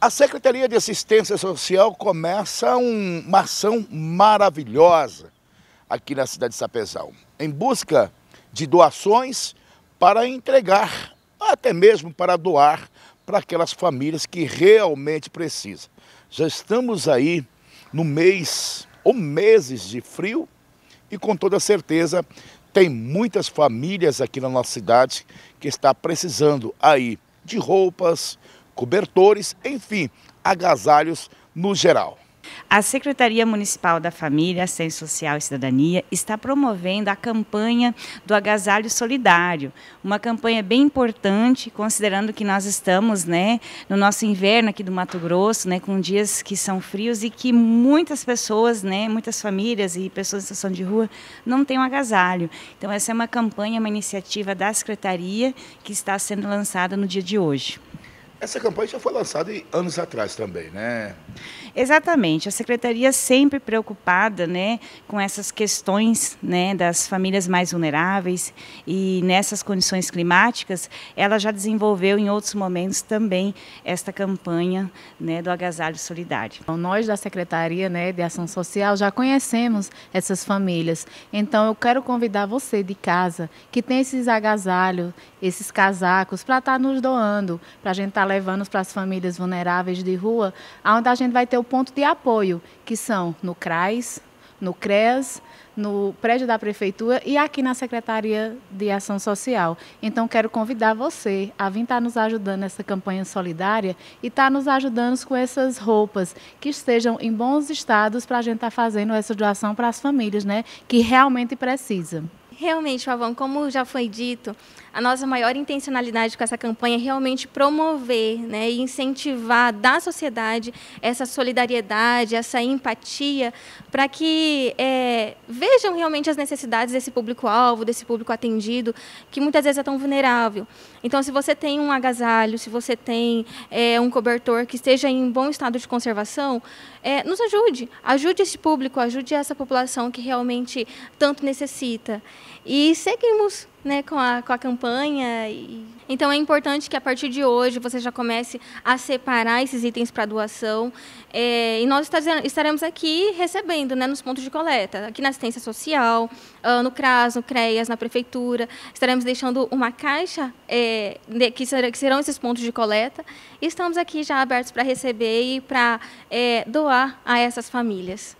A Secretaria de Assistência Social começa um, uma ação maravilhosa aqui na cidade de Sapezal, em busca de doações para entregar, até mesmo para doar para aquelas famílias que realmente precisam. Já estamos aí no mês ou meses de frio e com toda certeza tem muitas famílias aqui na nossa cidade que está precisando aí de roupas, cobertores, enfim, agasalhos no geral. A Secretaria Municipal da Família, Assistência Social e Cidadania está promovendo a campanha do agasalho solidário, uma campanha bem importante, considerando que nós estamos, né, no nosso inverno aqui do Mato Grosso, né, com dias que são frios e que muitas pessoas, né, muitas famílias e pessoas em situação de rua não têm um agasalho. Então essa é uma campanha, uma iniciativa da secretaria que está sendo lançada no dia de hoje. Essa campanha já foi lançada anos atrás também, né? Exatamente. A secretaria sempre preocupada, né, com essas questões, né, das famílias mais vulneráveis e nessas condições climáticas, ela já desenvolveu em outros momentos também esta campanha, né, do agasalho solidário. Então, nós da secretaria, né, de ação social já conhecemos essas famílias. Então, eu quero convidar você de casa que tem esses agasalhos, esses casacos para estar tá nos doando, para a gente estar tá levando para as famílias vulneráveis de rua, onde a gente vai ter o ponto de apoio, que são no CRAS, no CREAS, no prédio da Prefeitura e aqui na Secretaria de Ação Social. Então, quero convidar você a vir estar tá nos ajudando nessa campanha solidária e estar tá nos ajudando com essas roupas que estejam em bons estados para a gente estar tá fazendo essa doação para as famílias, né? Que realmente precisam. Realmente, Pavão, como já foi dito, a nossa maior intencionalidade com essa campanha é realmente promover né, e incentivar da sociedade essa solidariedade, essa empatia, para que é, vejam realmente as necessidades desse público-alvo, desse público atendido, que muitas vezes é tão vulnerável. Então, se você tem um agasalho, se você tem é, um cobertor que esteja em bom estado de conservação, é, nos ajude. Ajude esse público, ajude essa população que realmente tanto necessita. E seguimos né, com, a, com a campanha. E... Então é importante que a partir de hoje você já comece a separar esses itens para doação. É, e nós estaremos aqui recebendo né, nos pontos de coleta, aqui na assistência social, ah, no CRAS, no CREAS, na prefeitura. Estaremos deixando uma caixa é, que, serão esses pontos de coleta. E estamos aqui já abertos para receber e para é, doar a essas famílias.